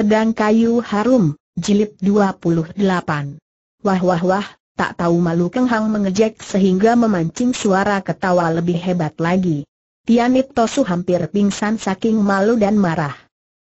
Pedang Kayu Harum, Jilid 28 Wah wah wah, tak tahu malu Keng Hang mengejek sehingga memancing suara ketawa lebih hebat lagi. Tianit Tosu hampir pingsan saking malu dan marah.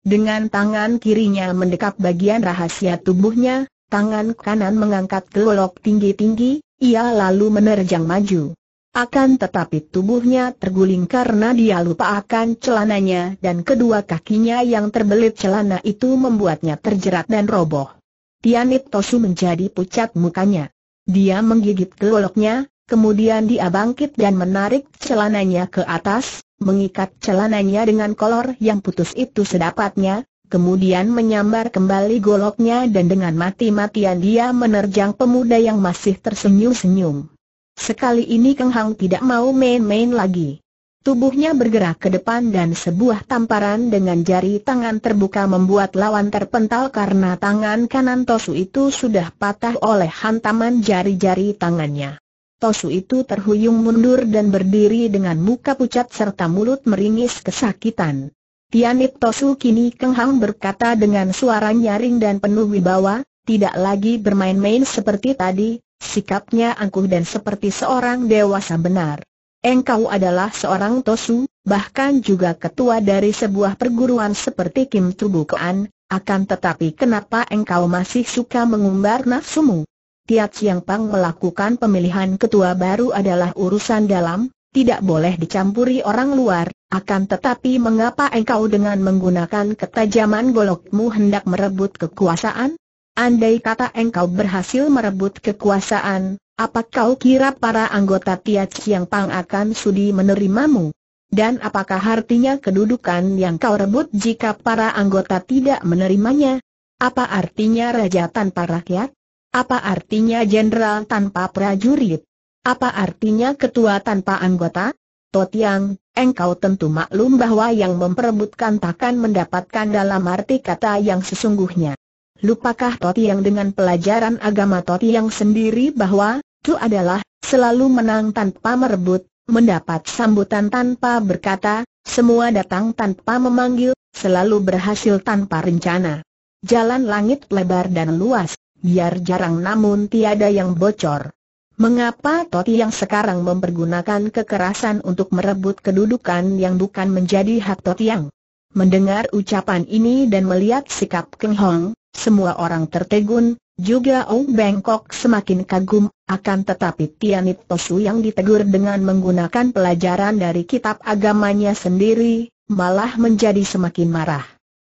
Dengan tangan kirinya mendekap bagian rahasia tubuhnya, tangan kanan mengangkat gelolok tinggi-tinggi, ia lalu menerjang maju. Akan tetapi tubuhnya terguling karena dia lupa akan celananya dan kedua kakinya yang terbelit celana itu membuatnya terjerat dan roboh. Tianit Tosu menjadi pucat mukanya. Dia menggigit goloknya, kemudian dia bangkit dan menarik celananya ke atas, mengikat celananya dengan kolor yang putus itu sedapatnya, kemudian menyambar kembali goloknya dan dengan mati-matian dia menerjang pemuda yang masih tersenyum-senyum. Sekali ini Keng Hang tidak mau main-main lagi. Tubuhnya bergerak ke depan dan sebuah tamparan dengan jari tangan terbuka membuat lawan terpental karena tangan kanan Tosu itu sudah patah oleh hantaman jari-jari tangannya. Tosu itu terhuyung mundur dan berdiri dengan muka pucat serta mulut meringis kesakitan. Tianit Tosu kini Keng Hang berkata dengan suara nyaring dan penuh wibawa, tidak lagi bermain-main seperti tadi, Sikapnya angkuh dan seperti seorang dewasa benar. Engkau adalah seorang tosu, bahkan juga ketua dari sebuah perguruan seperti Kim tubu Kean, akan tetapi kenapa engkau masih suka mengumbar nafsumu? Tiat Siang Pang melakukan pemilihan ketua baru adalah urusan dalam, tidak boleh dicampuri orang luar, akan tetapi mengapa engkau dengan menggunakan ketajaman golokmu hendak merebut kekuasaan? Andai kata engkau berhasil merebut kekuasaan, apa kau kira para anggota Tiat Chiang Pang akan sudi menerimamu? Dan apakah artinya kedudukan yang kau rebut jika para anggota tidak menerimanya? Apa artinya raja tanpa rakyat? Apa artinya jenderal tanpa prajurit? Apa artinya ketua tanpa anggota? Totiang, engkau tentu maklum bahwa yang memperebutkan takkan mendapatkan dalam arti kata yang sesungguhnya lupakah Toti yang dengan pelajaran agama Toti yang sendiri bahwa, itu adalah, selalu menang tanpa merebut, mendapat sambutan tanpa berkata, semua datang tanpa memanggil, selalu berhasil tanpa rencana. Jalan langit lebar dan luas, biar jarang namun tiada yang bocor. Mengapa Toti yang sekarang mempergunakan kekerasan untuk merebut kedudukan yang bukan menjadi hak Toti yang? Mendengar ucapan ini dan melihat sikap Keng Hong, semua orang tertegun, juga Ong Bengkok semakin kagum, akan tetapi Tianit Tosu yang ditegur dengan menggunakan pelajaran dari kitab agamanya sendiri, malah menjadi semakin marah.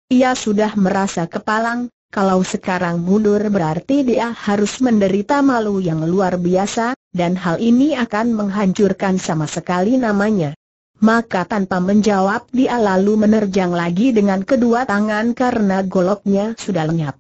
Ia sudah merasa kepalang, kalau sekarang mundur berarti dia harus menderita malu yang luar biasa, dan hal ini akan menghancurkan sama sekali namanya. Maka tanpa menjawab dia lalu menerjang lagi dengan kedua tangan karena goloknya sudah lenyap.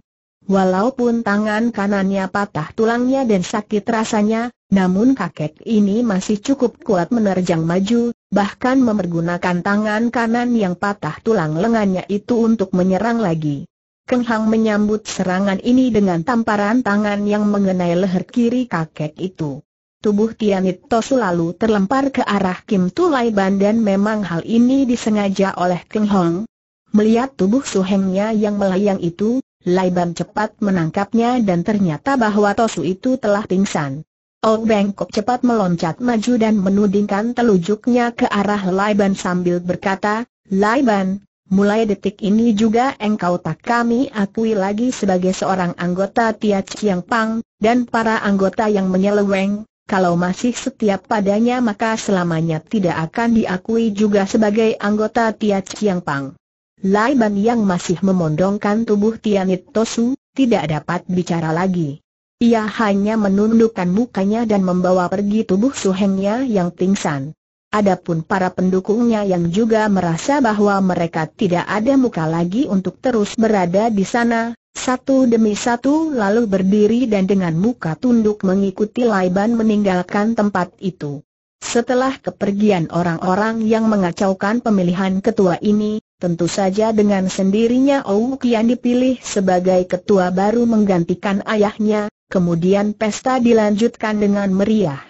Walaupun tangan kanannya patah tulangnya dan sakit rasanya, namun kakek ini masih cukup kuat menerjang maju, bahkan memergunakan tangan kanan yang patah tulang lengannya itu untuk menyerang lagi. Keng Hang menyambut serangan ini dengan tamparan tangan yang mengenai leher kiri kakek itu. Tubuh Tianit Tosu lalu terlempar ke arah Kim Tulai Ban dan memang hal ini disengaja oleh King Hong. Melihat tubuh suhengnya yang melayang itu, Lai Ban cepat menangkapnya dan ternyata bahwa Tosu itu telah pingsan. Ong Bengkok cepat meloncat maju dan menudingkan telujuknya ke arah Lai Ban sambil berkata, Lai Ban, mulai detik ini juga engkau tak kami akui lagi sebagai seorang anggota Tia Chiang Pang, dan para anggota yang menyeleweng, kalau masih setiap padanya maka selamanya tidak akan diakui juga sebagai anggota Tia Chiang Pang. Lai Ban yang masih memondongkan tubuh Tianit Tosu, tidak dapat bicara lagi. Ia hanya menundukkan mukanya dan membawa pergi tubuh suhengnya yang pingsan. Adapun para pendukungnya yang juga merasa bahwa mereka tidak ada muka lagi untuk terus berada di sana, satu demi satu lalu berdiri dan dengan muka tunduk mengikuti Laiban meninggalkan tempat itu. Setelah kepergian orang-orang yang mengacaukan pemilihan ketua ini, tentu saja dengan sendirinya Ou Kian dipilih sebagai ketua baru menggantikan ayahnya, kemudian pesta dilanjutkan dengan meriah.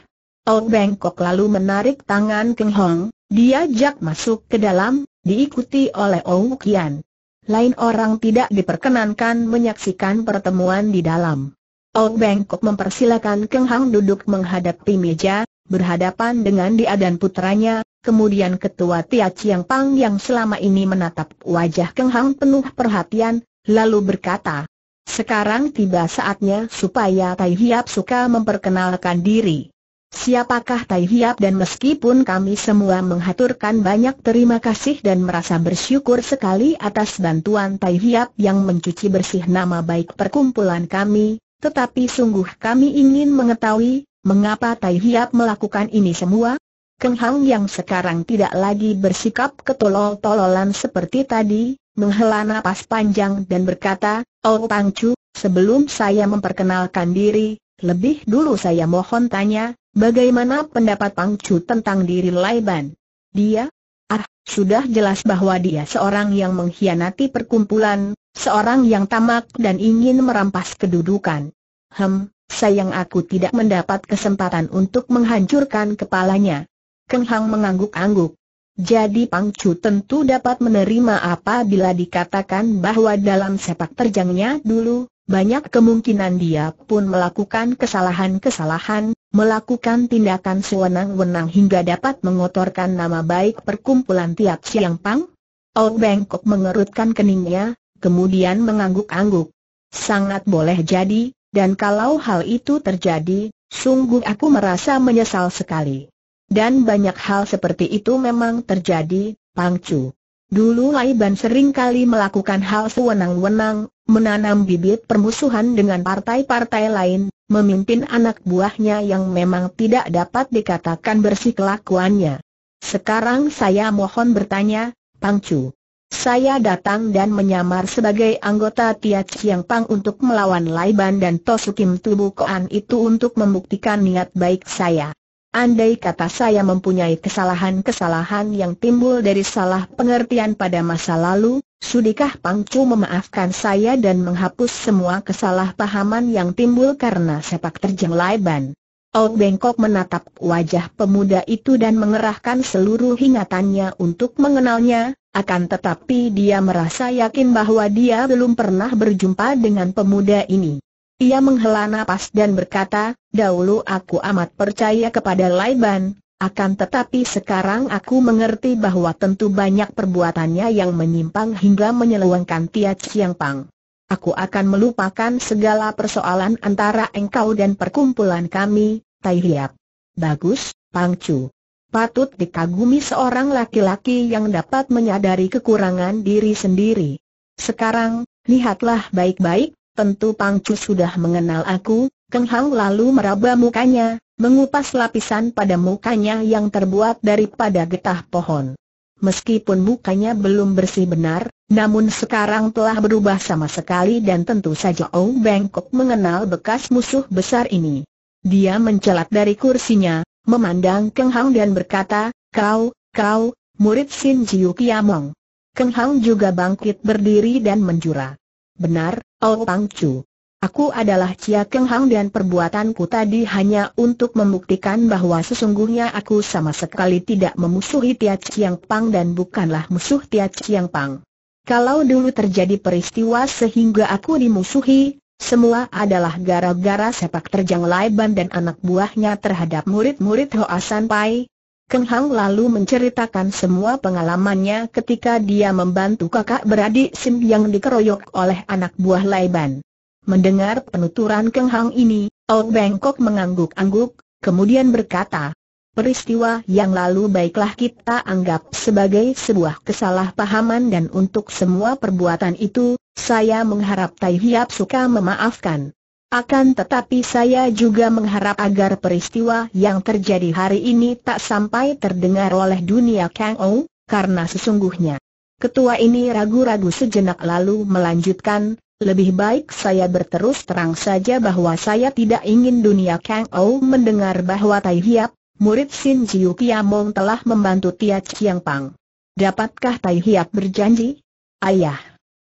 Ou Bengkok lalu menarik tangan Keng Hong, diajak masuk ke dalam, diikuti oleh Ou Kian lain orang tidak diperkenankan menyaksikan pertemuan di dalam. Ong Bangkok mempersilakan Keng Hang duduk menghadapi meja, berhadapan dengan dia dan putranya, kemudian ketua Tia Chiang Pang yang selama ini menatap wajah Keng Hang penuh perhatian, lalu berkata, sekarang tiba saatnya supaya Tai Hiap suka memperkenalkan diri. Siapakah Tai Hiap dan meskipun kami semua menghaturkan banyak terima kasih dan merasa bersyukur sekali atas bantuan Tai Hiap yang mencuci bersih nama baik perkumpulan kami, tetapi sungguh kami ingin mengetahui, mengapa Tai Hiap melakukan ini semua? Keng Hang yang sekarang tidak lagi bersikap ketolol-tololan seperti tadi, menghela napas panjang dan berkata, Oh Pangcu, sebelum saya memperkenalkan diri, lebih dulu saya mohon tanya, Bagaimana pendapat Pang Chu tentang diri Lai Ban? Dia? Ah, sudah jelas bahwa dia seorang yang mengkhianati perkumpulan, seorang yang tamak dan ingin merampas kedudukan. Hem, sayang aku tidak mendapat kesempatan untuk menghancurkan kepalanya. Keng Hang mengangguk-angguk. Jadi Pang Chu tentu dapat menerima apa bila dikatakan bahwa dalam sepak terjangnya dulu, banyak kemungkinan dia pun melakukan kesalahan-kesalahan, melakukan tindakan sewenang-wenang hingga dapat mengotorkan nama baik perkumpulan tiap siang pang? Old Bengkok mengerutkan keningnya, kemudian mengangguk-angguk. Sangat boleh jadi, dan kalau hal itu terjadi, sungguh aku merasa menyesal sekali. Dan banyak hal seperti itu memang terjadi, Pangcu. Dulu Lai sering kali melakukan hal sewenang-wenang, menanam bibit permusuhan dengan partai-partai lain, memimpin anak buahnya yang memang tidak dapat dikatakan bersih kelakuannya. Sekarang saya mohon bertanya, Pang Chu. Saya datang dan menyamar sebagai anggota Tia Chiang Pang untuk melawan Lai Ban dan Tosukim Koan itu untuk membuktikan niat baik saya. Andai kata saya mempunyai kesalahan-kesalahan yang timbul dari salah pengertian pada masa lalu, sudikah Pangcu memaafkan saya dan menghapus semua kesalahpahaman yang timbul karena sepak terjang Laiban? Oh Bengkok menatap wajah pemuda itu dan mengerahkan seluruh ingatannya untuk mengenalnya, akan tetapi dia merasa yakin bahwa dia belum pernah berjumpa dengan pemuda ini. Ia menghela nafas dan berkata, dahulu aku amat percaya kepada Laiban, akan tetapi sekarang aku mengerti bahwa tentu banyak perbuatannya yang menyimpang hingga menyeluangkan Tia Chiang Pang. Aku akan melupakan segala persoalan antara engkau dan perkumpulan kami, Tai Hiap. Bagus, Pang Chu. Patut dikagumi seorang laki-laki yang dapat menyadari kekurangan diri sendiri. Sekarang, lihatlah baik-baik, Tentu Pangcu sudah mengenal aku, Keng Hang lalu meraba mukanya, mengupas lapisan pada mukanya yang terbuat daripada getah pohon. Meskipun mukanya belum bersih benar, namun sekarang telah berubah sama sekali dan tentu saja Ong Bengkok mengenal bekas musuh besar ini. Dia mencelat dari kursinya, memandang Keng Hang dan berkata, Kau, kau, murid Sin Jiu Kiamong. Keng Hang juga bangkit berdiri dan menjurah. Benar, Ao Pang Chu. Aku adalah Cia Keng Hang dan perbuatanku tadi hanya untuk membuktikan bahwa sesungguhnya aku sama sekali tidak memusuhi Tia Chiang Pang dan bukanlah musuh Tia Chiang Pang. Kalau dulu terjadi peristiwa sehingga aku dimusuhi, semua adalah gara-gara sepak terjang Laiban dan anak buahnya terhadap murid-murid Hoa San Pai, Keng Hang lalu menceritakan semua pengalamannya ketika dia membantu kakak beradik Sim yang dikeroyok oleh anak buah Ban. Mendengar penuturan Keng Hang ini, Au Bengkok mengangguk-angguk, kemudian berkata, Peristiwa yang lalu baiklah kita anggap sebagai sebuah kesalahpahaman dan untuk semua perbuatan itu, saya mengharap Tai Hiap suka memaafkan. Akan tetapi saya juga mengharap agar peristiwa yang terjadi hari ini tak sampai terdengar oleh dunia Kang Ou, karena sesungguhnya ketua ini ragu-ragu sejenak lalu melanjutkan, lebih baik saya berterus terang saja bahwa saya tidak ingin dunia Kang Ou mendengar bahwa Tai Hiap, murid Sin Jiu Kiamong telah membantu Tia Chiang Pang. Dapatkah Tai Hiap berjanji? Ayah.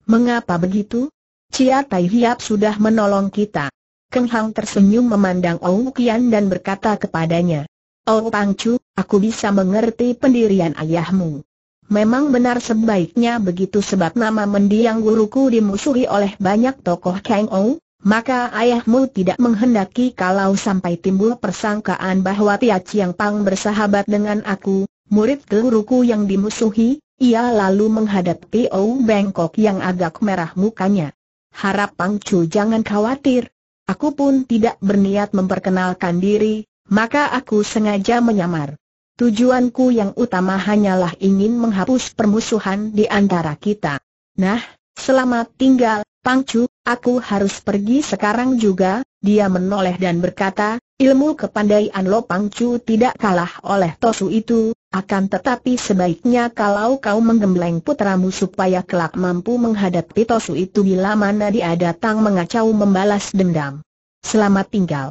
Mengapa begitu? Cia Tai Hiap sudah menolong kita. Keng Hang tersenyum memandang Ong Kian dan berkata kepadanya, Pang Pangcu, aku bisa mengerti pendirian ayahmu. Memang benar sebaiknya begitu sebab nama mendiang guruku dimusuhi oleh banyak tokoh Kang Ong, maka ayahmu tidak menghendaki kalau sampai timbul persangkaan bahwa Tia Chiang Pang bersahabat dengan aku, murid guruku yang dimusuhi, ia lalu menghadapi Ou Bengkok yang agak merah mukanya harap Pang Chu jangan khawatir. Aku pun tidak berniat memperkenalkan diri, maka aku sengaja menyamar. Tujuanku yang utama hanyalah ingin menghapus permusuhan di antara kita. Nah, selamat tinggal, Pang Chu, aku harus pergi sekarang juga, dia menoleh dan berkata, ilmu kepandaian Lo Pang Chu tidak kalah oleh Tosu itu, akan tetapi sebaiknya kalau kau menggembleng putramu supaya kelak mampu menghadapi Tosu itu bila mana dia datang mengacau membalas dendam. Selamat tinggal.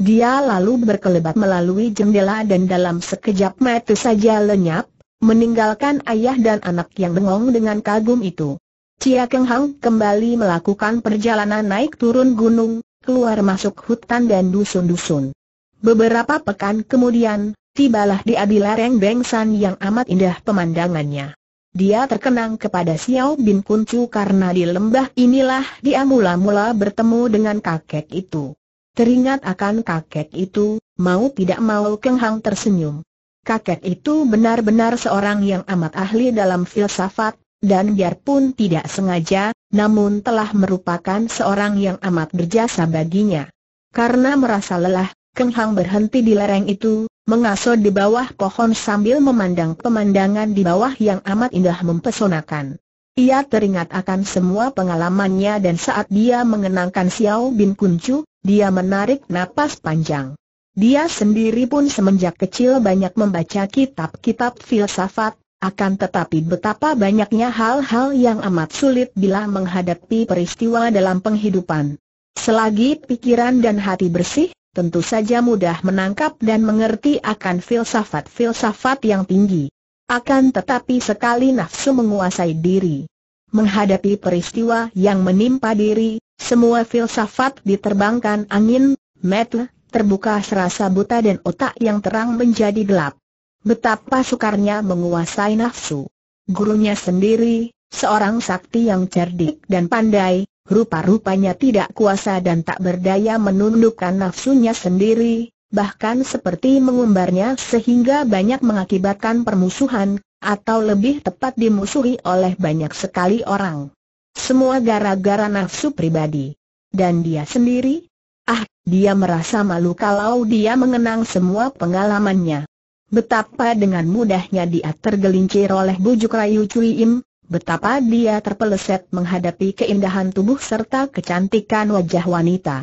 Dia lalu berkelebat melalui jendela dan dalam sekejap mata saja lenyap, meninggalkan ayah dan anak yang bengong dengan kagum itu. Cia Keng Hang kembali melakukan perjalanan naik turun gunung, keluar masuk hutan dan dusun-dusun. Beberapa pekan kemudian, tibalah di Abila Reng Bengsan yang amat indah pemandangannya. Dia terkenang kepada Xiao Bin Kuncu karena di lembah inilah dia mula-mula bertemu dengan kakek itu. Teringat akan kakek itu, mau tidak mau Keng Hang tersenyum. Kakek itu benar-benar seorang yang amat ahli dalam filsafat, dan biarpun tidak sengaja, namun telah merupakan seorang yang amat berjasa baginya. Karena merasa lelah, Keng Hang berhenti di lereng itu, mengaso di bawah pohon sambil memandang pemandangan di bawah yang amat indah mempesonakan. Ia teringat akan semua pengalamannya dan saat dia mengenangkan Xiao Bin Kuncu, dia menarik napas panjang. Dia sendiri pun semenjak kecil banyak membaca kitab-kitab filsafat, akan tetapi betapa banyaknya hal-hal yang amat sulit bila menghadapi peristiwa dalam penghidupan. Selagi pikiran dan hati bersih, tentu saja mudah menangkap dan mengerti akan filsafat-filsafat yang tinggi. Akan tetapi sekali nafsu menguasai diri. Menghadapi peristiwa yang menimpa diri, semua filsafat diterbangkan angin, metel, terbuka serasa buta dan otak yang terang menjadi gelap. Betapa sukarnya menguasai nafsu. Gurunya sendiri, seorang sakti yang cerdik dan pandai, rupa-rupanya tidak kuasa dan tak berdaya menundukkan nafsunya sendiri, bahkan seperti mengumbarnya sehingga banyak mengakibatkan permusuhan, atau lebih tepat dimusuhi oleh banyak sekali orang. Semua gara-gara nafsu pribadi. Dan dia sendiri? Ah, dia merasa malu kalau dia mengenang semua pengalamannya. Betapa dengan mudahnya dia tergelincir oleh bujuk rayu Cui Im, betapa dia terpeleset menghadapi keindahan tubuh serta kecantikan wajah wanita.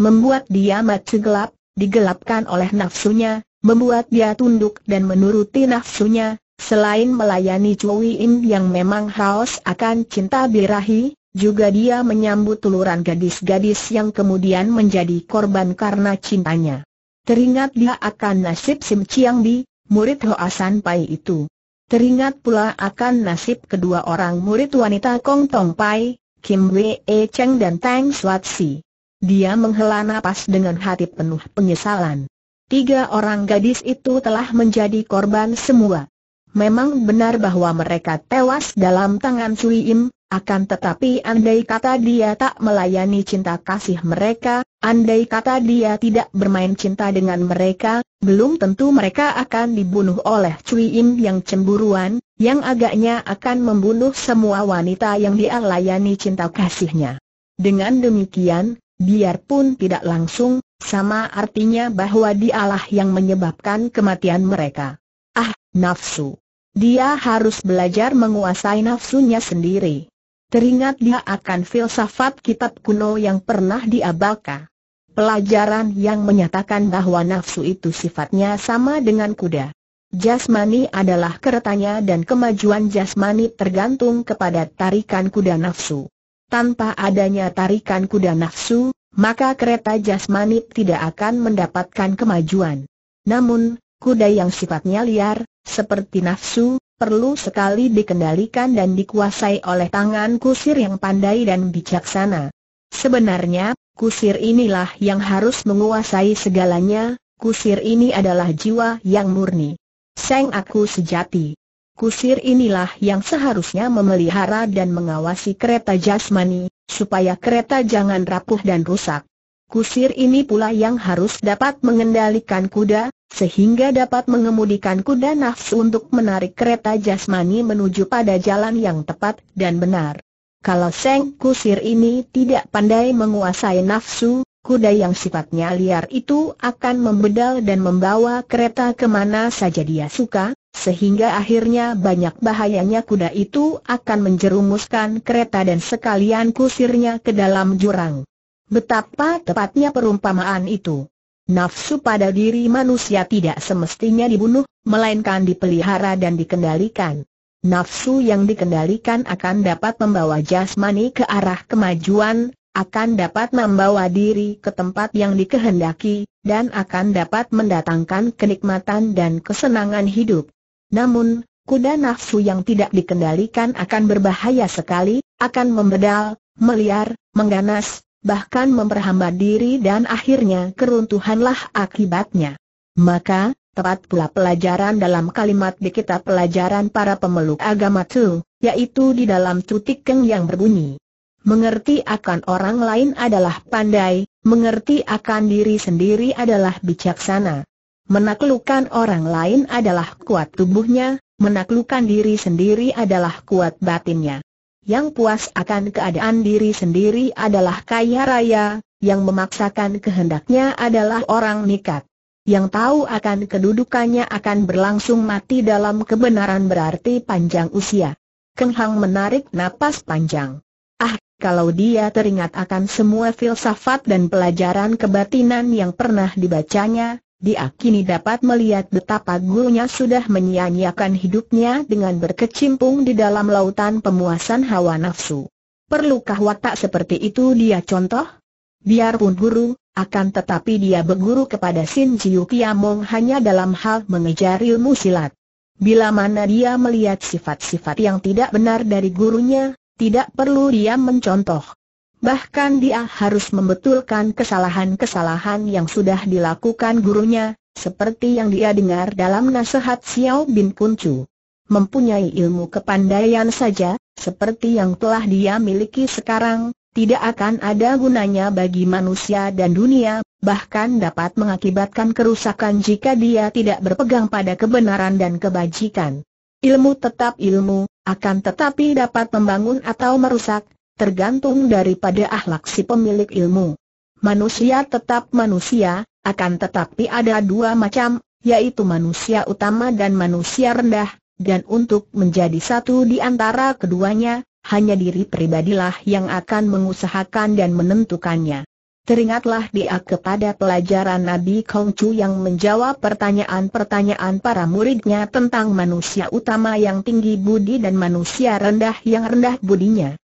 Membuat dia mati gelap, digelapkan oleh nafsunya, membuat dia tunduk dan menuruti nafsunya, selain melayani Cui Im yang memang haus akan cinta birahi, juga dia menyambut tuluran gadis-gadis yang kemudian menjadi korban karena cintanya. Teringat dia akan nasib Sim Chiang Bi, murid Hoa San Pai itu. Teringat pula akan nasib kedua orang murid wanita Kong Tong Pai, Kim Wei e Cheng dan Tang Swat Si. Dia menghela nafas dengan hati penuh penyesalan. Tiga orang gadis itu telah menjadi korban semua. Memang benar bahwa mereka tewas dalam tangan Cui Im, akan tetapi andai kata dia tak melayani cinta kasih mereka, andai kata dia tidak bermain cinta dengan mereka, belum tentu mereka akan dibunuh oleh Cui Im yang cemburuan, yang agaknya akan membunuh semua wanita yang dia layani cinta kasihnya. Dengan demikian, biarpun tidak langsung, sama artinya bahwa dialah yang menyebabkan kematian mereka. Ah, nafsu. Dia harus belajar menguasai nafsunya sendiri. Teringat dia akan filsafat kitab kuno yang pernah diabaka. Pelajaran yang menyatakan bahwa nafsu itu sifatnya sama dengan kuda. Jasmani adalah keretanya dan kemajuan jasmani tergantung kepada tarikan kuda nafsu. Tanpa adanya tarikan kuda nafsu, maka kereta jasmani tidak akan mendapatkan kemajuan. Namun, kuda yang sifatnya liar, seperti nafsu, perlu sekali dikendalikan dan dikuasai oleh tangan kusir yang pandai dan bijaksana. Sebenarnya, kusir inilah yang harus menguasai segalanya, kusir ini adalah jiwa yang murni. Seng aku sejati. Kusir inilah yang seharusnya memelihara dan mengawasi kereta jasmani, supaya kereta jangan rapuh dan rusak. Kusir ini pula yang harus dapat mengendalikan kuda, sehingga dapat mengemudikan kuda nafsu untuk menarik kereta jasmani menuju pada jalan yang tepat dan benar. Kalau Seng Kusir ini tidak pandai menguasai nafsu, kuda yang sifatnya liar itu akan membedal dan membawa kereta kemana saja dia suka, sehingga akhirnya banyak bahayanya kuda itu akan menjerumuskan kereta dan sekalian kusirnya ke dalam jurang. Betapa tepatnya perumpamaan itu. Nafsu pada diri manusia tidak semestinya dibunuh, melainkan dipelihara dan dikendalikan. Nafsu yang dikendalikan akan dapat membawa jasmani ke arah kemajuan, akan dapat membawa diri ke tempat yang dikehendaki, dan akan dapat mendatangkan kenikmatan dan kesenangan hidup. Namun, kuda nafsu yang tidak dikendalikan akan berbahaya sekali, akan membedal, meliar, mengganas, bahkan memperhambat diri dan akhirnya keruntuhanlah akibatnya. Maka, tepat pula pelajaran dalam kalimat di kitab pelajaran para pemeluk agama tuh, yaitu di dalam cutikeng yang berbunyi. Mengerti akan orang lain adalah pandai, mengerti akan diri sendiri adalah bijaksana. Menaklukkan orang lain adalah kuat tubuhnya, menaklukkan diri sendiri adalah kuat batinnya. Yang puas akan keadaan diri sendiri adalah kaya raya, yang memaksakan kehendaknya adalah orang nikat. Yang tahu akan kedudukannya akan berlangsung mati dalam kebenaran berarti panjang usia. Keng Hang menarik napas panjang. Ah, kalau dia teringat akan semua filsafat dan pelajaran kebatinan yang pernah dibacanya, dia kini dapat melihat betapa gurunya sudah menyia-nyiakan hidupnya dengan berkecimpung di dalam lautan pemuasan hawa nafsu. Perlukah watak seperti itu dia contoh? Biarpun guru, akan tetapi dia berguru kepada Sin Jiu Kiamong hanya dalam hal mengejar ilmu silat. Bila mana dia melihat sifat-sifat yang tidak benar dari gurunya, tidak perlu dia mencontoh bahkan dia harus membetulkan kesalahan-kesalahan yang sudah dilakukan gurunya, seperti yang dia dengar dalam nasihat Xiao Bin Kuncu. Mempunyai ilmu kepandaian saja, seperti yang telah dia miliki sekarang, tidak akan ada gunanya bagi manusia dan dunia, bahkan dapat mengakibatkan kerusakan jika dia tidak berpegang pada kebenaran dan kebajikan. Ilmu tetap ilmu, akan tetapi dapat membangun atau merusak, tergantung daripada ahlak si pemilik ilmu. Manusia tetap manusia, akan tetapi ada dua macam, yaitu manusia utama dan manusia rendah, dan untuk menjadi satu di antara keduanya, hanya diri pribadilah yang akan mengusahakan dan menentukannya. Teringatlah dia kepada pelajaran Nabi Kongcu yang menjawab pertanyaan-pertanyaan para muridnya tentang manusia utama yang tinggi budi dan manusia rendah yang rendah budinya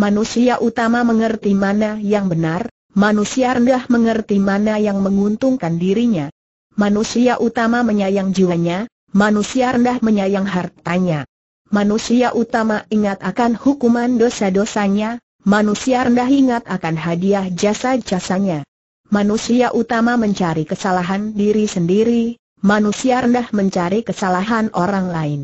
manusia utama mengerti mana yang benar, manusia rendah mengerti mana yang menguntungkan dirinya. Manusia utama menyayang jiwanya, manusia rendah menyayang hartanya. Manusia utama ingat akan hukuman dosa-dosanya, manusia rendah ingat akan hadiah jasa-jasanya. Manusia utama mencari kesalahan diri sendiri, manusia rendah mencari kesalahan orang lain.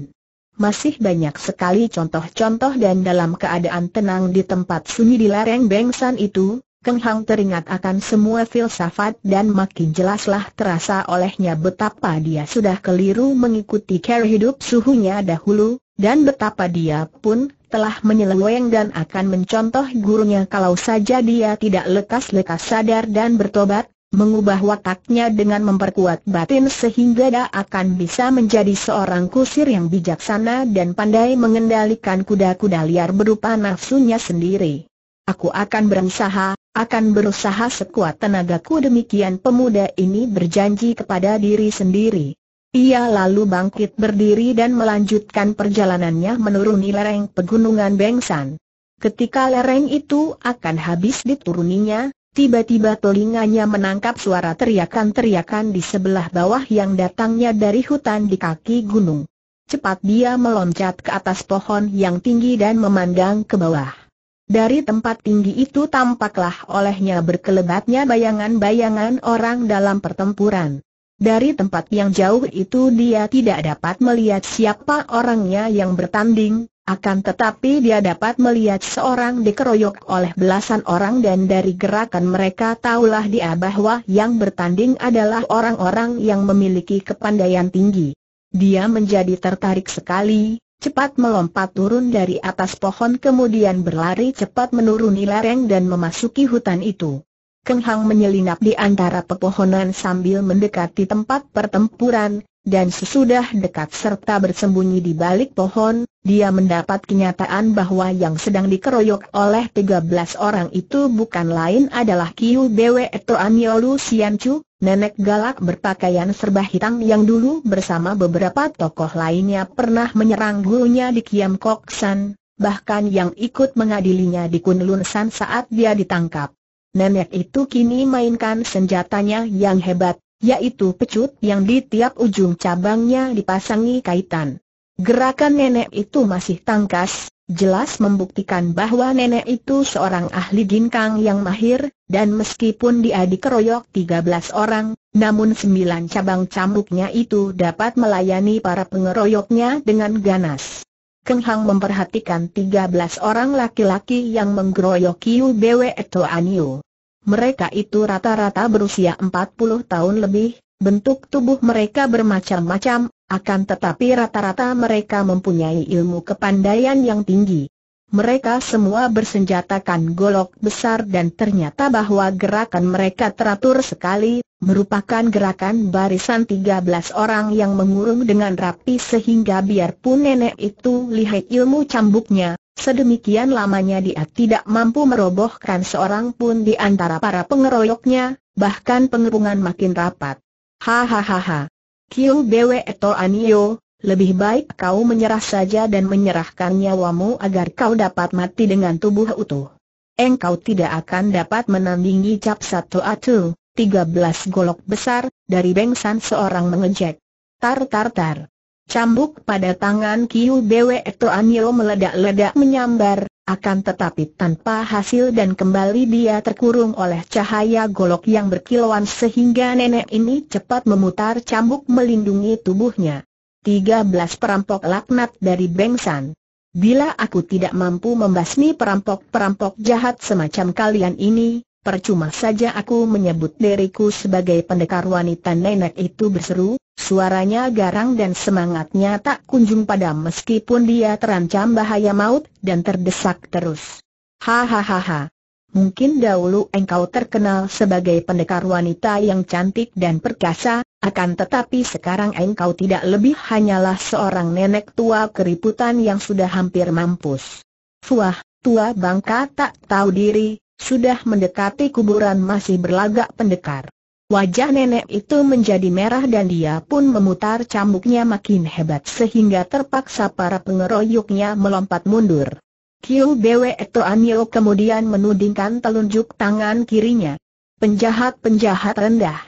Masih banyak sekali contoh-contoh dan dalam keadaan tenang di tempat sunyi di lereng Bengsan itu, Keng Hang teringat akan semua filsafat dan makin jelaslah terasa olehnya betapa dia sudah keliru mengikuti cara hidup suhunya dahulu, dan betapa dia pun telah menyeleweng dan akan mencontoh gurunya kalau saja dia tidak lekas-lekas sadar dan bertobat, mengubah wataknya dengan memperkuat batin sehingga dia akan bisa menjadi seorang kusir yang bijaksana dan pandai mengendalikan kuda-kuda liar berupa nafsunya sendiri. Aku akan berusaha, akan berusaha sekuat tenagaku demikian pemuda ini berjanji kepada diri sendiri. Ia lalu bangkit berdiri dan melanjutkan perjalanannya menuruni lereng pegunungan Bengsan. Ketika lereng itu akan habis dituruninya, Tiba-tiba telinganya menangkap suara teriakan-teriakan di sebelah bawah yang datangnya dari hutan di kaki gunung. Cepat dia meloncat ke atas pohon yang tinggi dan memandang ke bawah. Dari tempat tinggi itu tampaklah olehnya berkelebatnya bayangan-bayangan orang dalam pertempuran. Dari tempat yang jauh itu dia tidak dapat melihat siapa orangnya yang bertanding, akan tetapi dia dapat melihat seorang dikeroyok oleh belasan orang dan dari gerakan mereka taulah dia bahwa yang bertanding adalah orang-orang yang memiliki kepandaian tinggi. Dia menjadi tertarik sekali, cepat melompat turun dari atas pohon kemudian berlari cepat menuruni lereng dan memasuki hutan itu. Keng Hang menyelinap di antara pepohonan sambil mendekati tempat pertempuran, dan sesudah dekat serta bersembunyi di balik pohon, dia mendapat kenyataan bahwa yang sedang dikeroyok oleh 13 orang itu bukan lain adalah Kiu Bwe Toamiolu Siancu, nenek galak berpakaian serba hitam yang dulu bersama beberapa tokoh lainnya pernah menyerang gurunya di Kiam Kok San, bahkan yang ikut mengadilinya di Kunlun San saat dia ditangkap. Nenek itu kini mainkan senjatanya yang hebat, yaitu pecut yang di tiap ujung cabangnya dipasangi kaitan. Gerakan nenek itu masih tangkas, jelas membuktikan bahwa nenek itu seorang ahli ginkang yang mahir, dan meskipun dia dikeroyok 13 orang, namun 9 cabang cambuknya itu dapat melayani para pengeroyoknya dengan ganas. Keng Hang memperhatikan 13 orang laki-laki yang menggeroyok Yu Bwe Toanyu. Mereka itu rata-rata berusia 40 tahun lebih, bentuk tubuh mereka bermacam-macam, akan tetapi rata-rata mereka mempunyai ilmu kepandaian yang tinggi. Mereka semua bersenjatakan golok besar dan ternyata bahwa gerakan mereka teratur sekali, merupakan gerakan barisan 13 orang yang mengurung dengan rapi sehingga biarpun nenek itu lihai ilmu cambuknya, sedemikian lamanya dia tidak mampu merobohkan seorang pun di antara para pengeroyoknya, bahkan pengerungan makin rapat. Hahaha. Kiu Bwe Eto Anio, lebih baik kau menyerah saja dan menyerahkan nyawamu agar kau dapat mati dengan tubuh utuh. Engkau tidak akan dapat menandingi Cap Satu Atu. 13 golok besar, dari bengsan seorang mengejek. Tar tar tar. Cambuk pada tangan Kiu Bwe Toanio meledak-ledak menyambar, akan tetapi tanpa hasil dan kembali dia terkurung oleh cahaya golok yang berkilauan sehingga nenek ini cepat memutar cambuk melindungi tubuhnya. 13 perampok laknat dari Bengsan. Bila aku tidak mampu membasmi perampok-perampok jahat semacam kalian ini, Percuma saja aku menyebut diriku sebagai pendekar wanita nenek itu berseru, suaranya garang dan semangatnya tak kunjung padam meskipun dia terancam bahaya maut dan terdesak terus. Hahaha. Mungkin dahulu engkau terkenal sebagai pendekar wanita yang cantik dan perkasa, akan tetapi sekarang engkau tidak lebih hanyalah seorang nenek tua keriputan yang sudah hampir mampus. Fuah, tua bangka tak tahu diri, sudah mendekati kuburan masih berlagak pendekar. Wajah nenek itu menjadi merah dan dia pun memutar cambuknya makin hebat sehingga terpaksa para pengeroyoknya melompat mundur. Kiu Bwe Anio kemudian menudingkan telunjuk tangan kirinya. Penjahat-penjahat rendah.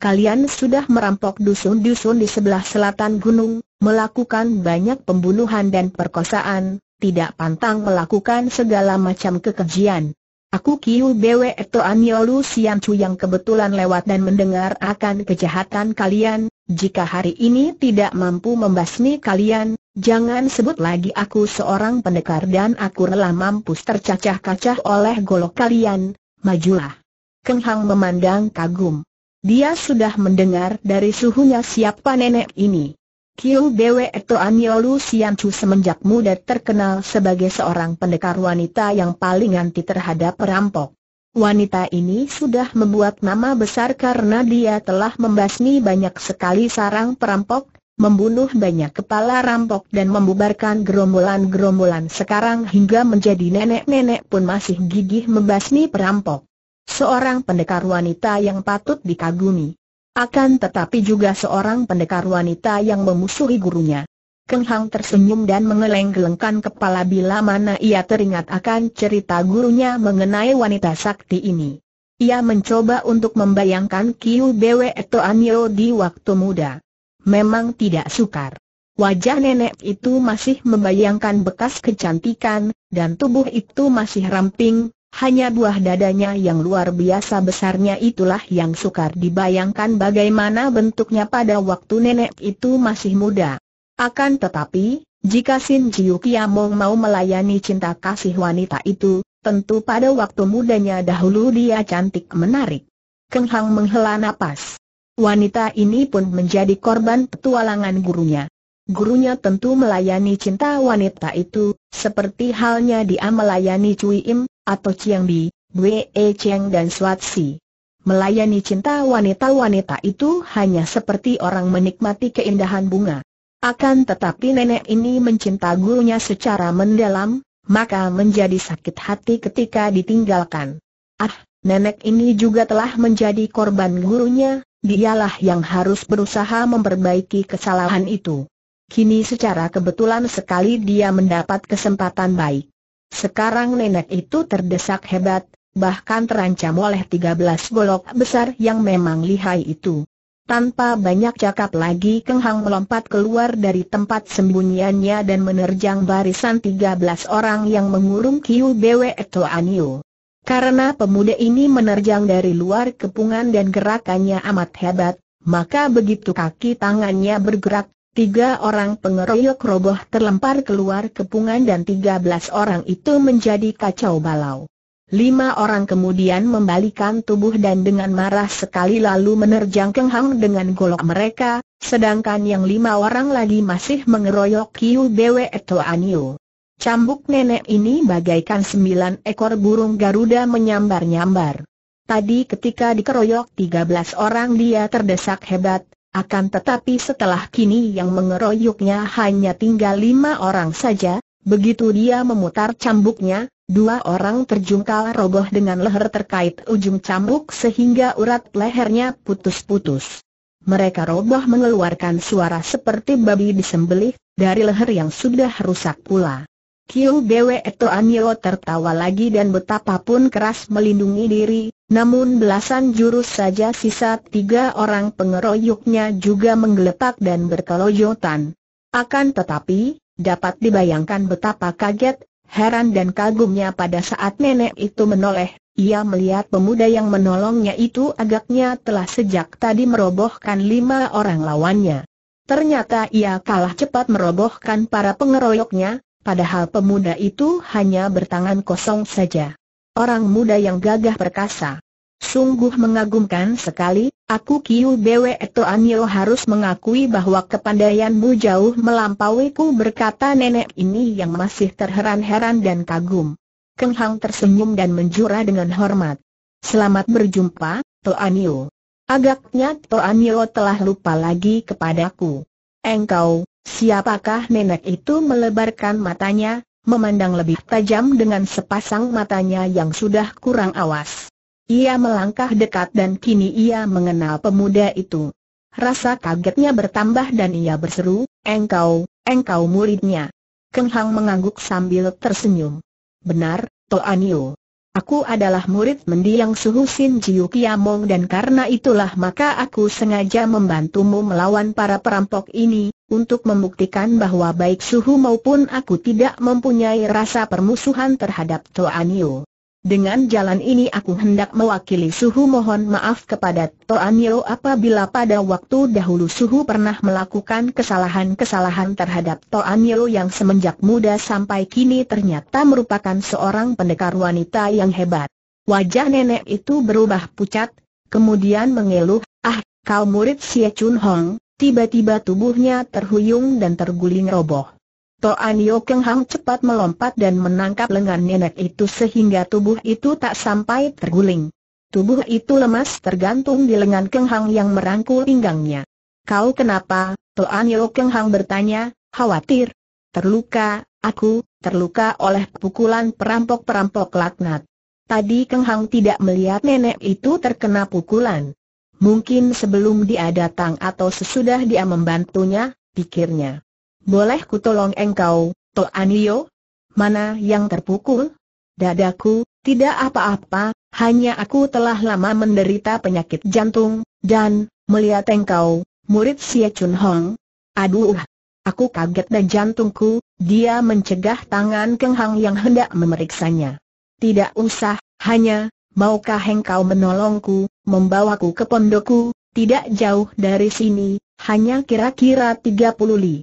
Kalian sudah merampok dusun-dusun di sebelah selatan gunung, melakukan banyak pembunuhan dan perkosaan, tidak pantang melakukan segala macam kekejian. Aku Kiu Bwe Eto Aniolu Sian Chu yang kebetulan lewat dan mendengar akan kejahatan kalian, jika hari ini tidak mampu membasmi kalian, jangan sebut lagi aku seorang pendekar dan aku rela mampus tercacah-cacah oleh golok kalian, majulah. Keng Hang memandang kagum. Dia sudah mendengar dari suhunya siapa nenek ini. Kiu Bwe Eto Anyolu Sianchu semenjak muda terkenal sebagai seorang pendekar wanita yang paling anti terhadap perampok. Wanita ini sudah membuat nama besar karena dia telah membasmi banyak sekali sarang perampok, membunuh banyak kepala rampok dan membubarkan gerombolan-gerombolan sekarang hingga menjadi nenek-nenek pun masih gigih membasmi perampok. Seorang pendekar wanita yang patut dikagumi akan tetapi juga seorang pendekar wanita yang memusuhi gurunya. Keng Hang tersenyum dan mengeleng-gelengkan kepala bila mana ia teringat akan cerita gurunya mengenai wanita sakti ini. Ia mencoba untuk membayangkan Kiu Bwe Toanyo di waktu muda. Memang tidak sukar. Wajah nenek itu masih membayangkan bekas kecantikan, dan tubuh itu masih ramping, hanya buah dadanya yang luar biasa besarnya itulah yang sukar dibayangkan bagaimana bentuknya pada waktu nenek itu masih muda. Akan tetapi, jika Sin Jiu Kiamong mau melayani cinta kasih wanita itu, tentu pada waktu mudanya dahulu dia cantik menarik. Keng Hang menghela napas. Wanita ini pun menjadi korban petualangan gurunya. Gurunya tentu melayani cinta wanita itu, seperti halnya dia melayani Cui Im, atau Chiang Bi, Wei Cheng dan Swatsi. Melayani cinta wanita-wanita itu hanya seperti orang menikmati keindahan bunga. Akan tetapi nenek ini mencinta gurunya secara mendalam, maka menjadi sakit hati ketika ditinggalkan. Ah, nenek ini juga telah menjadi korban gurunya, dialah yang harus berusaha memperbaiki kesalahan itu. Kini secara kebetulan sekali dia mendapat kesempatan baik. Sekarang nenek itu terdesak hebat, bahkan terancam oleh 13 golok besar yang memang lihai itu. Tanpa banyak cakap lagi Keng Hang melompat keluar dari tempat sembunyiannya dan menerjang barisan 13 orang yang mengurung Kiu Bwe Anio. Karena pemuda ini menerjang dari luar kepungan dan gerakannya amat hebat, maka begitu kaki tangannya bergerak, Tiga orang pengeroyok roboh terlempar keluar kepungan dan tiga belas orang itu menjadi kacau balau. Lima orang kemudian membalikan tubuh dan dengan marah sekali lalu menerjang Keng Hang dengan golok mereka, sedangkan yang lima orang lagi masih mengeroyok Kiu Bwe Eto Anio. Cambuk nenek ini bagaikan sembilan ekor burung Garuda menyambar-nyambar. Tadi ketika dikeroyok tiga belas orang dia terdesak hebat, akan tetapi setelah kini yang mengeroyoknya hanya tinggal lima orang saja, begitu dia memutar cambuknya, dua orang terjungkal roboh dengan leher terkait ujung cambuk sehingga urat lehernya putus-putus. Mereka roboh mengeluarkan suara seperti babi disembelih, dari leher yang sudah rusak pula. Kiu Bwe Eto Anio tertawa lagi dan betapapun keras melindungi diri, namun belasan jurus saja sisa tiga orang pengeroyoknya juga menggeletak dan berkelojotan. Akan tetapi, dapat dibayangkan betapa kaget, heran dan kagumnya pada saat nenek itu menoleh, ia melihat pemuda yang menolongnya itu agaknya telah sejak tadi merobohkan lima orang lawannya. Ternyata ia kalah cepat merobohkan para pengeroyoknya, Padahal pemuda itu hanya bertangan kosong saja. Orang muda yang gagah perkasa. Sungguh mengagumkan sekali, aku Kiu Bwe Eto Anio harus mengakui bahwa kepandaianmu jauh melampaui ku. berkata nenek ini yang masih terheran-heran dan kagum. Keng Hang tersenyum dan menjura dengan hormat. Selamat berjumpa, To Anio. Agaknya To Anio telah lupa lagi kepadaku. Engkau, Siapakah nenek itu melebarkan matanya, memandang lebih tajam dengan sepasang matanya yang sudah kurang awas. Ia melangkah dekat dan kini ia mengenal pemuda itu. Rasa kagetnya bertambah dan ia berseru, engkau, engkau muridnya. Keng Hang mengangguk sambil tersenyum. Benar, Toanio. Aku adalah murid mendiang suhu Sin Jiu Kiamong dan karena itulah maka aku sengaja membantumu melawan para perampok ini, untuk membuktikan bahwa baik Suhu maupun aku tidak mempunyai rasa permusuhan terhadap Toanio. Dengan jalan ini aku hendak mewakili Suhu mohon maaf kepada Toanio apabila pada waktu dahulu Suhu pernah melakukan kesalahan-kesalahan terhadap Toanio yang semenjak muda sampai kini ternyata merupakan seorang pendekar wanita yang hebat. Wajah nenek itu berubah pucat, kemudian mengeluh, ah, kau murid Siye Chun Hong, Tiba-tiba tubuhnya terhuyung dan terguling roboh. Toan Yo Hang cepat melompat dan menangkap lengan nenek itu sehingga tubuh itu tak sampai terguling. Tubuh itu lemas tergantung di lengan Keng Hang yang merangkul pinggangnya. Kau kenapa? Toan Yo Hang bertanya, khawatir. Terluka, aku, terluka oleh pukulan perampok-perampok laknat. Tadi Keng Hang tidak melihat nenek itu terkena pukulan. Mungkin sebelum dia datang atau sesudah dia membantunya, pikirnya. Boleh ku tolong engkau, To Anio? Mana yang terpukul? Dadaku, tidak apa-apa, hanya aku telah lama menderita penyakit jantung, dan, melihat engkau, murid Xie Chun Hong. Aduh, aku kaget dan jantungku, dia mencegah tangan Keng Hang yang hendak memeriksanya. Tidak usah, hanya, maukah engkau menolongku, membawaku ke pondokku, tidak jauh dari sini, hanya kira-kira tiga puluh li.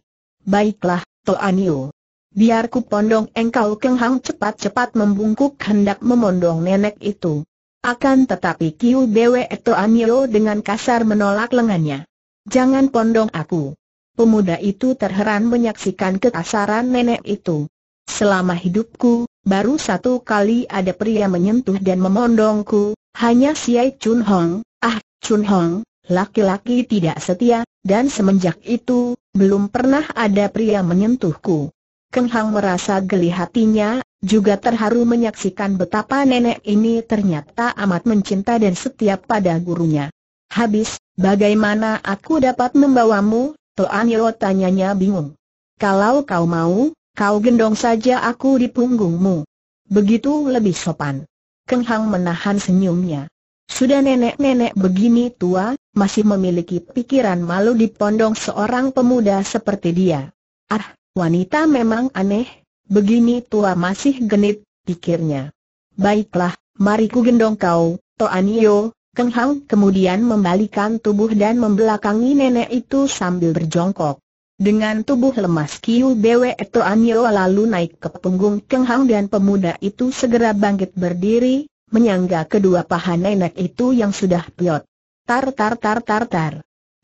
Baiklah, Toanio. Biarku pondong engkau kenghang cepat-cepat membungkuk hendak memondong nenek itu. Akan tetapi Kiu Bwe Toanio dengan kasar menolak lengannya. Jangan pondong aku. Pemuda itu terheran menyaksikan kekasaran nenek itu. Selama hidupku, Baru satu kali ada pria menyentuh dan memondongku, hanya Siai Chun Hong, ah, Chun Hong, laki-laki tidak setia, dan semenjak itu, belum pernah ada pria menyentuhku. Keng Hang merasa geli hatinya, juga terharu menyaksikan betapa nenek ini ternyata amat mencinta dan setia pada gurunya. Habis, bagaimana aku dapat membawamu? Tuan Yo tanyanya bingung. Kalau kau mau, Kau gendong saja aku di punggungmu. Begitu lebih sopan. Keng Hang menahan senyumnya. Sudah nenek-nenek begini tua, masih memiliki pikiran malu di pondong seorang pemuda seperti dia. Ah, wanita memang aneh, begini tua masih genit, pikirnya. Baiklah, mari ku gendong kau, Toanio, Keng Hang kemudian membalikan tubuh dan membelakangi nenek itu sambil berjongkok. Dengan tubuh lemas Kiu Bwe Eto Anyo lalu naik ke punggung Keng Hang dan pemuda itu segera bangkit berdiri, menyangga kedua paha nenek itu yang sudah piot. Tar tar tar tar tar.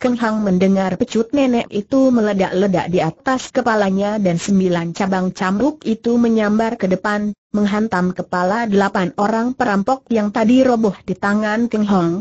Keng Hang mendengar pecut nenek itu meledak-ledak di atas kepalanya dan sembilan cabang cambuk itu menyambar ke depan, menghantam kepala delapan orang perampok yang tadi roboh di tangan Keng Hang,